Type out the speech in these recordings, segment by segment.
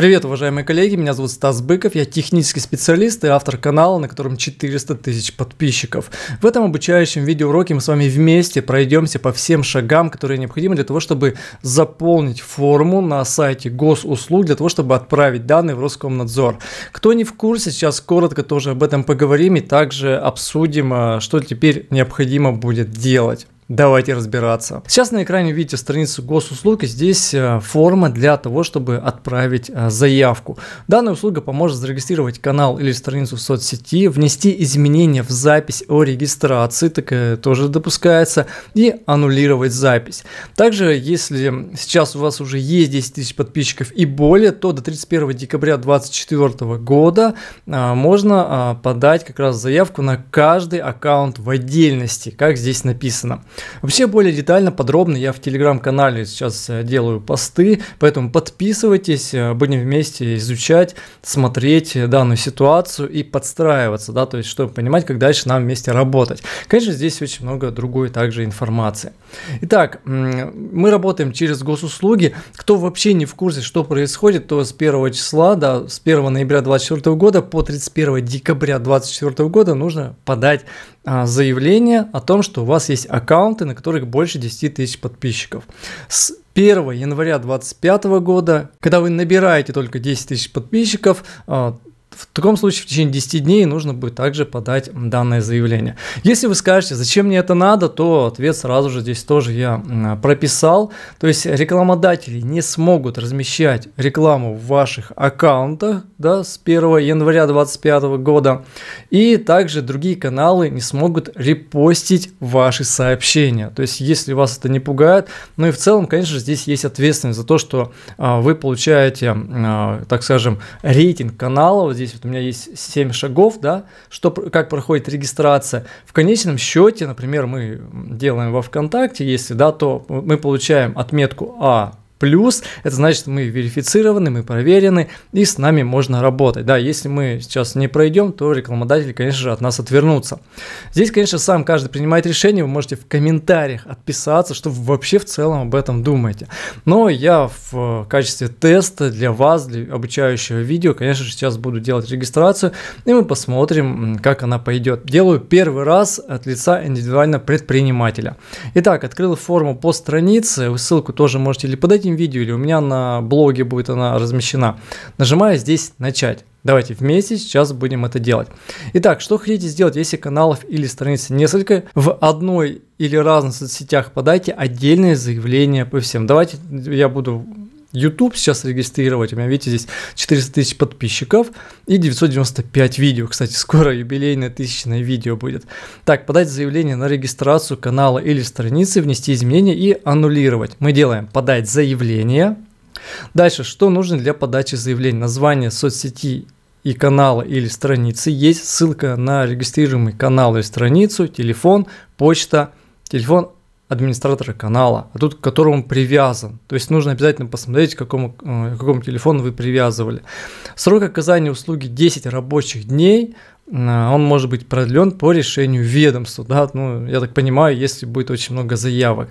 Привет, уважаемые коллеги, меня зовут Стас Быков, я технический специалист и автор канала, на котором 400 тысяч подписчиков. В этом обучающем видеоуроке мы с вами вместе пройдемся по всем шагам, которые необходимы для того, чтобы заполнить форму на сайте госуслуг, для того, чтобы отправить данные в Роскомнадзор. Кто не в курсе, сейчас коротко тоже об этом поговорим и также обсудим, а, что теперь необходимо будет делать. Давайте разбираться. Сейчас на экране видите страницу госуслуг, и здесь э, форма для того, чтобы отправить э, заявку. Данная услуга поможет зарегистрировать канал или страницу в соцсети, внести изменения в запись о регистрации, такая э, тоже допускается, и аннулировать запись. Также, если сейчас у вас уже есть 10 тысяч подписчиков и более, то до 31 декабря 2024 года можно подать как раз заявку на каждый аккаунт в отдельности, как здесь написано. Вообще более детально, подробно я в телеграм-канале сейчас э, делаю посты, поэтому подписывайтесь, э, будем вместе изучать, смотреть э, данную ситуацию и подстраиваться, да, то есть чтобы понимать, как дальше нам вместе работать. Конечно, здесь очень много другой также информации. Итак, мы работаем через госуслуги. Кто вообще не в курсе, что происходит, то с 1 числа, да, с 1 ноября 2024 года по 31 декабря 2024 года нужно подать а, заявление о том, что у вас есть аккаунт, аккаунты, на которых больше 10 тысяч подписчиков. С 1 января 2025 года, когда вы набираете только 10 тысяч подписчиков, а, в таком случае в течение 10 дней нужно будет также подать данное заявление. Если вы скажете, зачем мне это надо, то ответ сразу же здесь тоже я прописал. То есть рекламодатели не смогут размещать рекламу в ваших аккаунтах да, с 1 января 2025 года. И также другие каналы не смогут репостить ваши сообщения. То есть если вас это не пугает, ну и в целом, конечно же, здесь есть ответственность за то, что а, вы получаете, а, так скажем, рейтинг каналов. Здесь здесь вот у меня есть 7 шагов, да, что, как проходит регистрация. В конечном счете, например, мы делаем во ВКонтакте, если да, то мы получаем отметку А плюс, это значит, мы верифицированы, мы проверены, и с нами можно работать. Да, если мы сейчас не пройдем, то рекламодатели, конечно же, от нас отвернутся. Здесь, конечно, сам каждый принимает решение, вы можете в комментариях отписаться, что вы вообще в целом об этом думаете. Но я в качестве теста для вас, для обучающего видео, конечно же, сейчас буду делать регистрацию, и мы посмотрим, как она пойдет. Делаю первый раз от лица индивидуально предпринимателя. Итак, открыл форму по странице, ссылку тоже можете или подойти таким видео, или у меня на блоге будет она размещена. Нажимаю здесь «Начать». Давайте вместе сейчас будем это делать. Итак, что хотите сделать, если каналов или страниц несколько, в одной или разных соцсетях подайте отдельное заявление по всем. Давайте я буду YouTube сейчас регистрировать. У меня, видите, здесь 400 тысяч подписчиков и 995 видео. Кстати, скоро юбилейное тысячное видео будет. Так, подать заявление на регистрацию канала или страницы, внести изменения и аннулировать. Мы делаем подать заявление. Дальше, что нужно для подачи заявления? Название соцсети и канала или страницы. Есть ссылка на регистрируемый канал или страницу, телефон, почта, телефон администратора канала, а тот, к которому привязан. То есть нужно обязательно посмотреть, к какому, э, к какому телефону вы привязывали. Срок оказания услуги 10 рабочих дней, э, он может быть продлен по решению ведомства, да, ну, я так понимаю, если будет очень много заявок.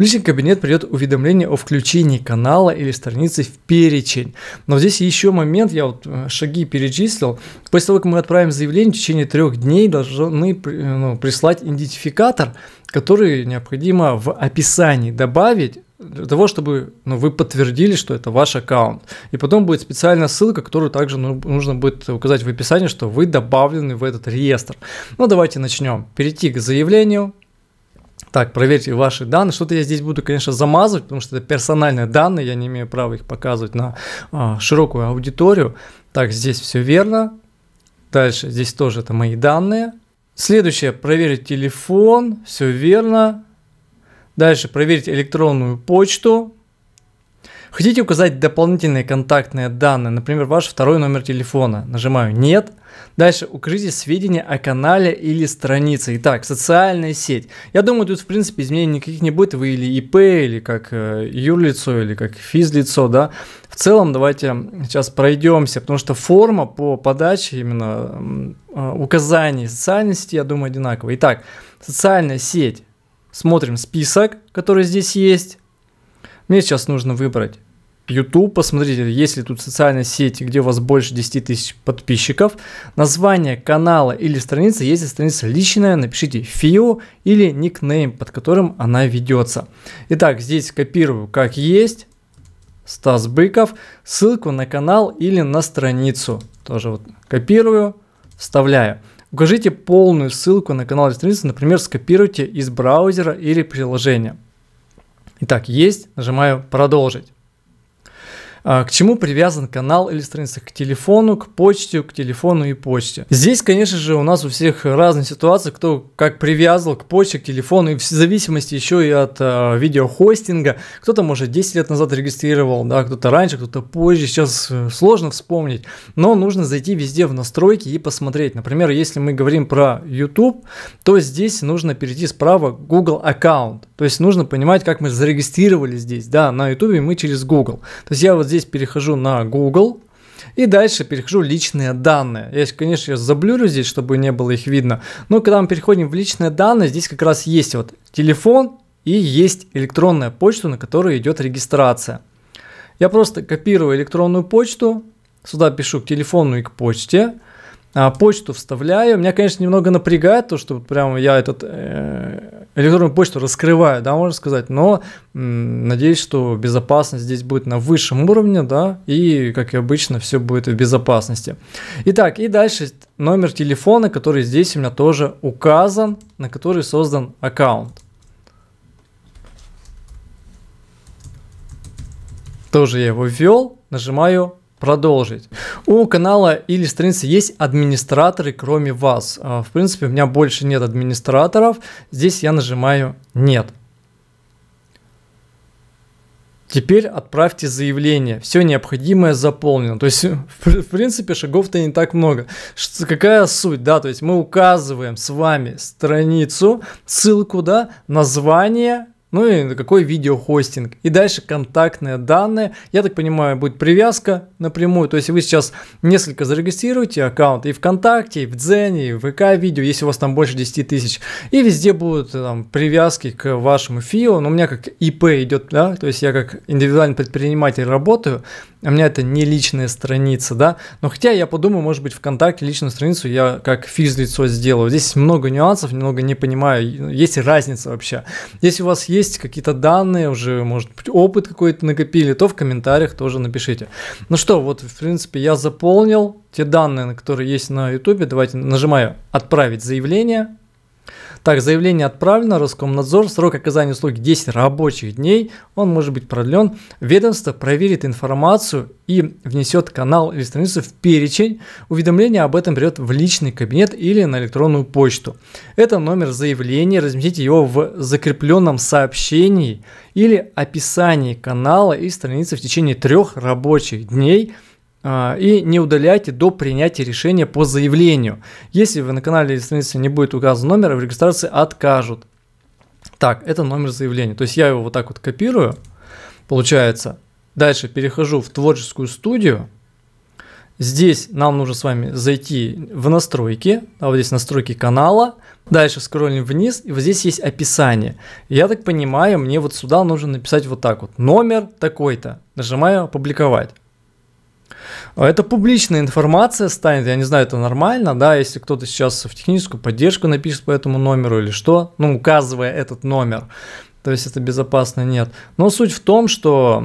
В личный кабинет придет уведомление о включении канала или страницы в перечень. Но здесь еще момент, я вот э, шаги перечислил. После того, как мы отправим заявление, в течение трех дней должны э, ну, прислать идентификатор, который необходимо в описании добавить для того, чтобы ну, вы подтвердили, что это ваш аккаунт. И потом будет специальная ссылка, которую также ну, нужно будет указать в описании, что вы добавлены в этот реестр. Ну давайте начнем. Перейти к заявлению, так, проверьте ваши данные. Что-то я здесь буду, конечно, замазывать, потому что это персональные данные, я не имею права их показывать на а, широкую аудиторию. Так, здесь все верно. Дальше, здесь тоже это мои данные. Следующее, проверить телефон, все верно. Дальше проверить электронную почту, Хотите указать дополнительные контактные данные, например, ваш второй номер телефона? Нажимаю «Нет». Дальше укажите сведения о канале или странице. Итак, социальная сеть. Я думаю, тут в принципе изменений никаких не будет. Вы или ИП, или как э, юрлицо, или как физлицо, да. В целом давайте сейчас пройдемся, потому что форма по подаче именно э, указаний социальной сети, я думаю, одинаковая. Итак, социальная сеть. Смотрим список, который здесь есть. Мне сейчас нужно выбрать YouTube, посмотрите, есть ли тут социальные сети, где у вас больше 10 тысяч подписчиков, название канала или страницы, если страница личная, напишите FIO или никнейм, под которым она ведется. Итак, здесь копирую как есть, Стас Быков, ссылку на канал или на страницу, тоже вот копирую, вставляю. Укажите полную ссылку на канал или страницу, например, скопируйте из браузера или приложения. Итак, есть, нажимаю продолжить. А, к чему привязан канал или страница, к телефону, к почте, к телефону и почте. Здесь, конечно же, у нас у всех разные ситуации, кто как привязывал к почте, к телефону, и в зависимости еще и от э, видеохостинга. Кто-то, может, 10 лет назад регистрировал, да, кто-то раньше, кто-то позже, сейчас э, сложно вспомнить, но нужно зайти везде в настройки и посмотреть. Например, если мы говорим про YouTube, то здесь нужно перейти справа Google аккаунт, то есть нужно понимать, как мы зарегистрировали здесь, да, на YouTube мы через Google. То есть я вот здесь перехожу на Google, и дальше перехожу в личные данные. Я, конечно, я заблюрю здесь, чтобы не было их видно. Но когда мы переходим в личные данные, здесь как раз есть вот телефон и есть электронная почта, на которую идет регистрация. Я просто копирую электронную почту, сюда пишу к телефону и к почте а, почту вставляю. Меня, конечно, немного напрягает то, что прямо я этот э, электронную почту раскрываю, да, можно сказать, но надеюсь, что безопасность здесь будет на высшем уровне, да, и, как и обычно, все будет в безопасности. Итак, и дальше номер телефона, который здесь у меня тоже указан, на который создан аккаунт. Тоже я его ввел, нажимаю продолжить. У канала или страницы есть администраторы, кроме вас. А, в принципе, у меня больше нет администраторов. Здесь я нажимаю «Нет». Теперь отправьте заявление. Все необходимое заполнено. То есть, в принципе, шагов-то не так много. какая суть, да? То есть мы указываем с вами страницу, ссылку, да, название, ну и какой видеохостинг. И дальше контактные данные. Я так понимаю, будет привязка напрямую. То есть вы сейчас несколько зарегистрируете аккаунт и ВКонтакте, и в Дзене, и в ВК видео, если у вас там больше 10 тысяч. И везде будут э, там привязки к вашему ФИО. Но у меня как ИП идет, да, то есть я как индивидуальный предприниматель работаю, а у меня это не личная страница, да. Но хотя я подумаю, может быть, ВКонтакте личную страницу я как физлицо сделаю. Здесь много нюансов, немного не понимаю, есть разница вообще. Если у вас есть есть какие-то данные уже, может быть, опыт какой-то накопили, то в комментариях тоже напишите. Ну что, вот, в принципе, я заполнил те данные, которые есть на YouTube. Давайте нажимаю «Отправить заявление». Так, заявление отправлено, Роскомнадзор, срок оказания услуги 10 рабочих дней, он может быть продлен. Ведомство проверит информацию и внесет канал или страницу в перечень. Уведомление об этом придет в личный кабинет или на электронную почту. Это номер заявления, разместите его в закрепленном сообщении или описании канала и страницы в течение трех рабочих дней – а, и не удаляйте до принятия решения по заявлению. Если вы на канале или не будет указан номер, в регистрации откажут. Так, это номер заявления. То есть я его вот так вот копирую, получается. Дальше перехожу в творческую студию. Здесь нам нужно с вами зайти в настройки, а вот здесь настройки канала. Дальше скроллим вниз, и вот здесь есть описание. Я так понимаю, мне вот сюда нужно написать вот так вот. Номер такой-то. Нажимаю «Опубликовать». А это публичная информация станет, я не знаю, это нормально, да, если кто-то сейчас в техническую поддержку напишет по этому номеру или что, ну, указывая этот номер. То есть это безопасно нет. Но суть в том, что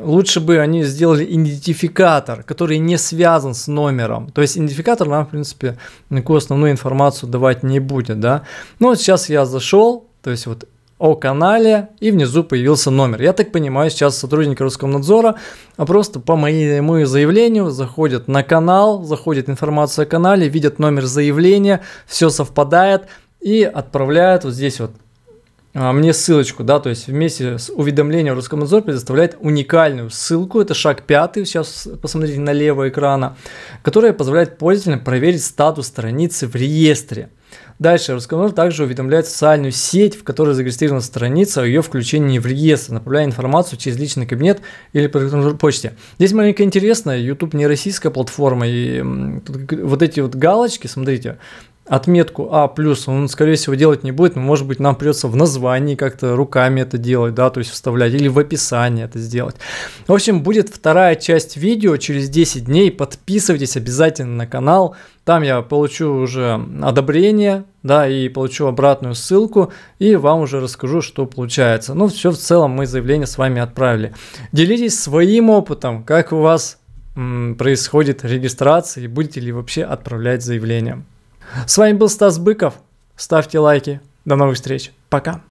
лучше бы они сделали идентификатор, который не связан с номером. То есть идентификатор нам, в принципе, никакую основную информацию давать не будет. Да? Но ну, вот сейчас я зашел, то есть вот о канале, и внизу появился номер. Я так понимаю, сейчас сотрудники Роскомнадзора просто по моему заявлению заходят на канал, заходит информация о канале, видят номер заявления, все совпадает и отправляют вот здесь вот а, мне ссылочку, да, то есть вместе с уведомлением Роскомнадзор предоставляет уникальную ссылку, это шаг пятый, сейчас посмотрите левое экрана, которая позволяет пользователям проверить статус страницы в реестре. Дальше Роскомнадзор также уведомляет социальную сеть, в которой зарегистрирована страница, о ее включении в реестр, направляя информацию через личный кабинет или по электронной почте. Здесь маленько интересно, YouTube не российская платформа, и вот эти вот галочки, смотрите, отметку А плюс он, скорее всего, делать не будет, но, может быть, нам придется в названии как-то руками это делать, да, то есть вставлять, или в описании это сделать. В общем, будет вторая часть видео через 10 дней, подписывайтесь обязательно на канал, там я получу уже одобрение, да, и получу обратную ссылку, и вам уже расскажу, что получается. Ну, все в целом мы заявление с вами отправили. Делитесь своим опытом, как у вас происходит регистрация и будете ли вообще отправлять заявление. С вами был Стас Быков. Ставьте лайки. До новых встреч. Пока.